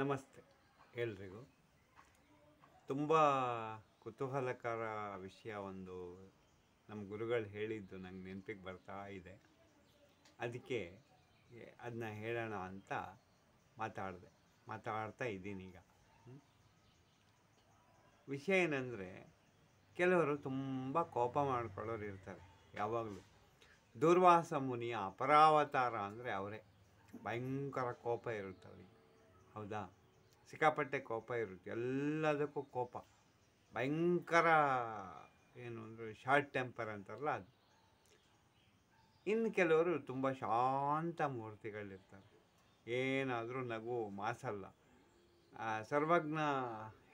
ನಮಸ್ತೆ ಎಲ್ರಿಗೂ ತುಂಬ ಕುತೂಹಲಕರ ವಿಷಯ ಒಂದು ನಮ್ಮ ಗುರುಗಳು ಹೇಳಿದ್ದು ನಂಗೆ ನೆನಪಿಗೆ ಬರ್ತಾ ಇದೆ ಅದಕ್ಕೆ ಅದನ್ನ ಹೇಳೋಣ ಅಂತ ಮಾತಾಡಿದೆ ಮಾತಾಡ್ತಾ ಇದ್ದೀನಿ ಈಗ ವಿಷಯ ಏನಂದರೆ ಕೆಲವರು ತುಂಬ ಕೋಪ ಮಾಡ್ಕೊಳ್ಳೋರು ಇರ್ತಾರೆ ಯಾವಾಗಲೂ ದುರ್ವಾಸ ಮುನಿಯ ಅಪರಾವತಾರ ಅಂದರೆ ಅವರೇ ಭಯಂಕರ ಕೋಪ ಇರುತ್ತೆ ಅವರಿಗೆ ಹೌದಾ ಸಿಕ್ಕಾಪಟ್ಟೆ ಕೋಪ ಇರುತ್ತೆ ಎಲ್ಲದಕ್ಕೂ ಕೋಪ ಭಯಂಕರ ಏನು ಅಂದರೆ ಶಾರ್ಟ್ ಟೆಂಪರ್ ಅಂತಾರಲ್ಲ ಅದು ಇನ್ನು ಕೆಲವರು ತುಂಬ ಶಾಂತ ಮೂರ್ತಿಗಳಿರ್ತಾರೆ ಏನಾದರೂ ನಗು ಮಾಸಲ್ಲ ಸರ್ವಜ್ಞ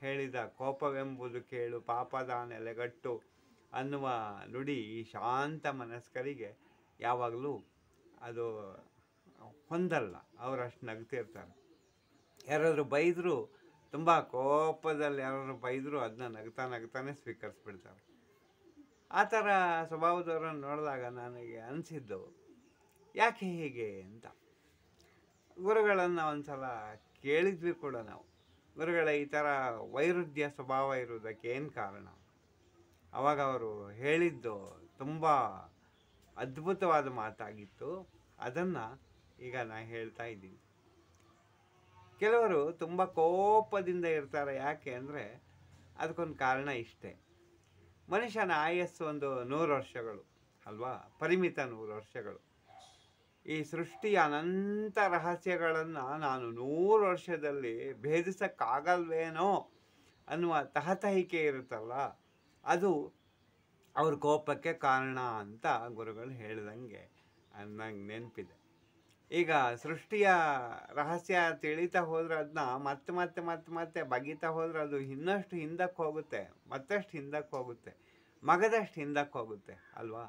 ಹೇಳಿದ ಕೋಪವೆಂಬುದು ಕೇಳು ಪಾಪದ ನೆಲೆಗಟ್ಟು ಅನ್ನುವ ನುಡಿ ಈ ಶಾಂತ ಮನಸ್ಕರಿಗೆ ಯಾವಾಗಲೂ ಅದು ಹೊಂದಲ್ಲ ಅವರಷ್ಟು ನಗ್ತಿರ್ತಾರೆ ಯಾರಾದರೂ ಬೈದರೂ ತುಂಬ ಕೋಪದಲ್ಲಿ ಯಾರಾದರೂ ಬೈದರೂ ಅದನ್ನ ನಗ್ತಾ ನಗ್ತಾನೆ ಸ್ವೀಕರಿಸ್ಬಿಡ್ತಾರೆ ಆ ಥರ ಸ್ವಭಾವದವರನ್ನು ನೋಡಿದಾಗ ನನಗೆ ಅನಿಸಿದ್ದು ಯಾಕೆ ಹೀಗೆ ಅಂತ ಗುರುಗಳನ್ನು ಒಂದು ಸಲ ಕೇಳಿದ್ವಿ ಕೂಡ ನಾವು ಗುರುಗಳ ಈ ಥರ ವೈರುಧ್ಯ ಸ್ವಭಾವ ಇರುವುದಕ್ಕೆ ಏನು ಕಾರಣ ಅವಾಗ ಅವರು ಹೇಳಿದ್ದು ತುಂಬ ಅದ್ಭುತವಾದ ಮಾತಾಗಿತ್ತು ಅದನ್ನು ಈಗ ನಾನು ಹೇಳ್ತಾ ಇದ್ದೀನಿ ಕೆಲವರು ತುಂಬ ಕೋಪದಿಂದ ಇರ್ತಾರೆ ಯಾಕೆ ಅಂದರೆ ಅದಕ್ಕೊಂದು ಕಾರಣ ಇಷ್ಟೇ ಮನುಷ್ಯನ ಆಯಸ್ಸು ಒಂದು ನೂರು ವರ್ಷಗಳು ಅಲ್ವಾ ಪರಿಮಿತ ನೂರು ವರ್ಷಗಳು ಈ ಸೃಷ್ಟಿಯ ಅನಂತ ರಹಸ್ಯಗಳನ್ನು ನಾನು ನೂರು ವರ್ಷದಲ್ಲಿ ಭೇದಿಸೋಕ್ಕಾಗಲ್ವೇನೋ ಅನ್ನುವ ತಹತಹಿಕೆ ಇರುತ್ತಲ್ಲ ಅದು ಅವ್ರ ಕೋಪಕ್ಕೆ ಕಾರಣ ಅಂತ ಗುರುಗಳು ಹೇಳ್ದಂಗೆ ನಂಗೆ ನೆನಪಿದೆ ಈಗ ಸೃಷ್ಟಿಯ ರಹಸ್ಯ ತಿಳಿತಾ ಹೋದ್ರೆ ಅದನ್ನ ಮತ್ತೆ ಮತ್ತೆ ಮತ್ತೆ ಮತ್ತೆ ಬಗೀತಾ ಹೋದ್ರೆ ಅದು ಇನ್ನಷ್ಟು ಹಿಂದಕ್ಕೆ ಹೋಗುತ್ತೆ ಮತ್ತಷ್ಟು ಹಿಂದಕ್ಕೆ ಹೋಗುತ್ತೆ ಮಗದಷ್ಟು ಹಿಂದಕ್ಕೆ ಹೋಗುತ್ತೆ ಅಲ್ವಾ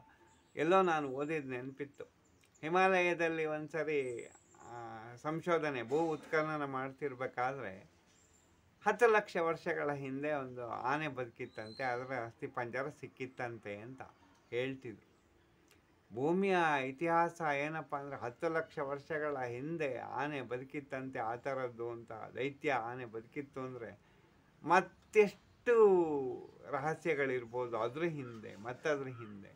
ಎಲ್ಲೋ ನಾನು ಓದಿದ ನೆನಪಿತ್ತು ಹಿಮಾಲಯದಲ್ಲಿ ಒಂದು ಸರಿ ಸಂಶೋಧನೆ ಭೂ ಉತ್ಖನನ ಮಾಡ್ತಿರ್ಬೇಕಾದ್ರೆ ಹತ್ತು ಲಕ್ಷ ವರ್ಷಗಳ ಹಿಂದೆ ಒಂದು ಆನೆ ಬದುಕಿತ್ತಂತೆ ಅದರ ಅಸ್ಥಿ ಪಂಜರ ಸಿಕ್ಕಿತ್ತಂತೆ ಅಂತ ಹೇಳ್ತಿದ್ರು ಭೂಮಿಯ ಇತಿಹಾಸ ಏನಪ್ಪ ಅಂದರೆ ಹತ್ತು ಲಕ್ಷ ವರ್ಷಗಳ ಹಿಂದೆ ಆನೆ ಬದುಕಿತ್ತಂತೆ ಆ ಥರದ್ದು ಅಂತ ದೈತ್ಯ ಆನೆ ಬದುಕಿತ್ತು ಅಂದರೆ ಮತ್ತೆಷ್ಟು ರಹಸ್ಯಗಳಿರ್ಬೋದು ಅದ್ರ ಹಿಂದೆ ಮತ್ತದ್ರ ಹಿಂದೆ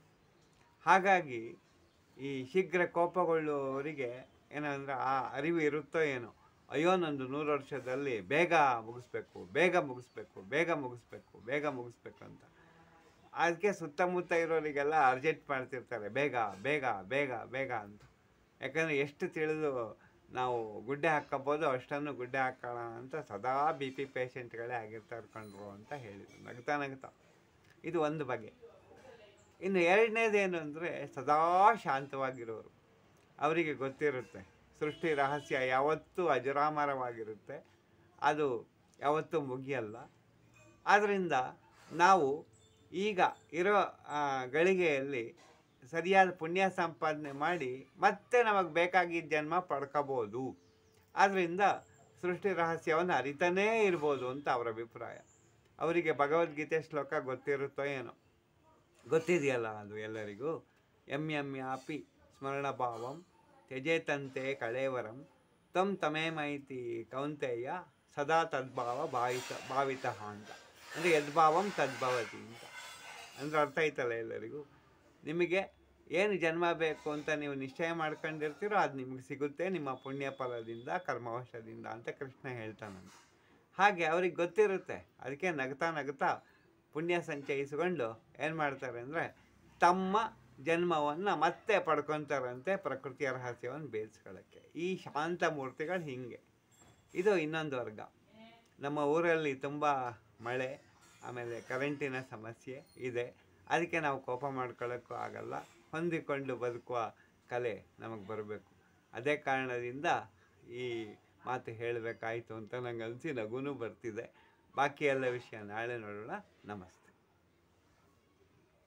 ಹಾಗಾಗಿ ಈ ಶೀಘ್ರ ಕೋಪಗೊಳ್ಳುವವರಿಗೆ ಏನಂದರೆ ಆ ಅರಿವು ಇರುತ್ತೋ ಏನೋ ಅಯ್ಯೋ ನಂದು ನೂರು ವರ್ಷದಲ್ಲಿ ಬೇಗ ಮುಗಿಸ್ಬೇಕು ಬೇಗ ಮುಗಿಸ್ಬೇಕು ಬೇಗ ಮುಗಿಸ್ಬೇಕು ಬೇಗ ಮುಗಿಸ್ಬೇಕು ಅಂತ ಅದಕ್ಕೆ ಸುತ್ತಮುತ್ತ ಇರೋರಿಗೆಲ್ಲ ಅರ್ಜೆಂಟ್ ಮಾಡ್ತಿರ್ತಾರೆ ಬೇಗ ಬೇಗ ಬೇಗ ಬೇಗ ಅಂತ ಯಾಕಂದರೆ ಎಷ್ಟು ತಿಳಿದು ನಾವು ಗುಡ್ಡೆ ಹಾಕ್ಕೋಬೋದು ಅಷ್ಟನ್ನು ಗುಡ್ಡೆ ಹಾಕೋಣ ಅಂತ ಸದಾ ಬಿ ಪಿ ಪೇಷೆಂಟ್ಗಳೇ ಆಗಿರ್ತಾ ಇರ್ಕೊಂಡ್ರು ಅಂತ ಹೇಳಿದರು ನಗ್ತಾ ನಗ್ತಾ ಇದು ಒಂದು ಬಗೆ ಇನ್ನು ಎರಡನೇದೇನು ಅಂದರೆ ಸದಾ ಶಾಂತವಾಗಿರೋರು ಅವರಿಗೆ ಗೊತ್ತಿರುತ್ತೆ ಸೃಷ್ಟಿ ರಹಸ್ಯ ಯಾವತ್ತೂ ಅಜರಾಮರವಾಗಿರುತ್ತೆ ಅದು ಯಾವತ್ತೂ ಮುಗಿಯಲ್ಲ ಆದ್ದರಿಂದ ನಾವು ಈಗ ಇರೋ ಗಳಿಗೆಯಲ್ಲಿ ಸರಿಯಾದ ಪುಣ್ಯ ಸಂಪಾದನೆ ಮಾಡಿ ಮತ್ತೆ ನಮಗೆ ಬೇಕಾಗಿದ್ದ ಜನ್ಮ ಪಡ್ಕೋಬೋದು ಆದ್ದರಿಂದ ಸೃಷ್ಟಿ ರಹಸ್ಯವನ್ನು ಅರಿತನೇ ಇರ್ಬೋದು ಅಂತ ಅವರ ಅಭಿಪ್ರಾಯ ಅವರಿಗೆ ಭಗವದ್ಗೀತೆ ಶ್ಲೋಕ ಗೊತ್ತಿರುತ್ತೋ ಏನೋ ಗೊತ್ತಿದೆಯಲ್ಲ ಅದು ಎಲ್ಲರಿಗೂ ಎಮ್ ಎಮ್ ಯಾಪಿ ಸ್ಮರಣಭಾವಂ ತ್ಯಜೇತಂತೆ ಕಳೇವರಂ ತಮ್ ಮೈತಿ ಕೌಂತೆಯ್ಯ ಸದಾ ತದ್ಭಾವ ಭಾವಿತ ಭಾವಿತ ಅಂತ ಅಂದರೆ ಯದ್ಭಾವಂ ತದ್ಭವತಿ ಅಂತ ಅಂದ್ರೆ ಅರ್ಥ ಆಯ್ತಲ್ಲ ಎಲ್ಲರಿಗೂ ನಿಮಗೆ ಏನು ಜನ್ಮ ಬೇಕು ಅಂತ ನೀವು ನಿಶ್ಚಯ ಮಾಡ್ಕೊಂಡಿರ್ತೀರೋ ಅದು ನಿಮಗೆ ಸಿಗುತ್ತೆ ನಿಮ್ಮ ಪುಣ್ಯ ಫಲದಿಂದ ಕರ್ಮವಶದಿಂದ ಅಂತ ಕೃಷ್ಣ ಹೇಳ್ತಾನಂತೆ ಹಾಗೆ ಅವ್ರಿಗೆ ಗೊತ್ತಿರುತ್ತೆ ಅದಕ್ಕೆ ನಗ್ತಾ ನಗ್ತಾ ಪುಣ್ಯ ಸಂಚಯಿಸಿಕೊಂಡು ಏನು ಮಾಡ್ತಾರೆ ಅಂದರೆ ತಮ್ಮ ಜನ್ಮವನ್ನು ಮತ್ತೆ ಪಡ್ಕೊತಾರಂತೆ ಪ್ರಕೃತಿಯ ರಹಸ್ಯವನ್ನು ಬೇಯಿಸ್ಕೊಳ್ಳೋಕ್ಕೆ ಈ ಶಾಂತ ಮೂರ್ತಿಗಳು ಹೀಗೆ ಇದು ಇನ್ನೊಂದು ವರ್ಗ ನಮ್ಮ ಊರಲ್ಲಿ ತುಂಬ ಮಳೆ ಆಮೇಲೆ ಕರೆಂಟಿನ ಸಮಸ್ಯೆ ಇದೆ ಅದಕ್ಕೆ ನಾವು ಕೋಪ ಮಾಡ್ಕೊಳ್ಳೋಕ್ಕೂ ಆಗಲ್ಲ ಹೊಂದಿಕೊಂಡು ಬದುಕುವ ಕಲೆ ನಮಗೆ ಬರಬೇಕು ಅದೇ ಕಾರಣದಿಂದ ಈ ಮಾತು ಹೇಳಬೇಕಾಯಿತು ಅಂತ ನಂಗೆ ಅನಿಸಿ ನಗುನೂ ಬರ್ತಿದೆ ಬಾಕಿ ಎಲ್ಲ ವಿಷಯ ನಾಳೆ ನೋಡೋಣ ನಮಸ್ತೆ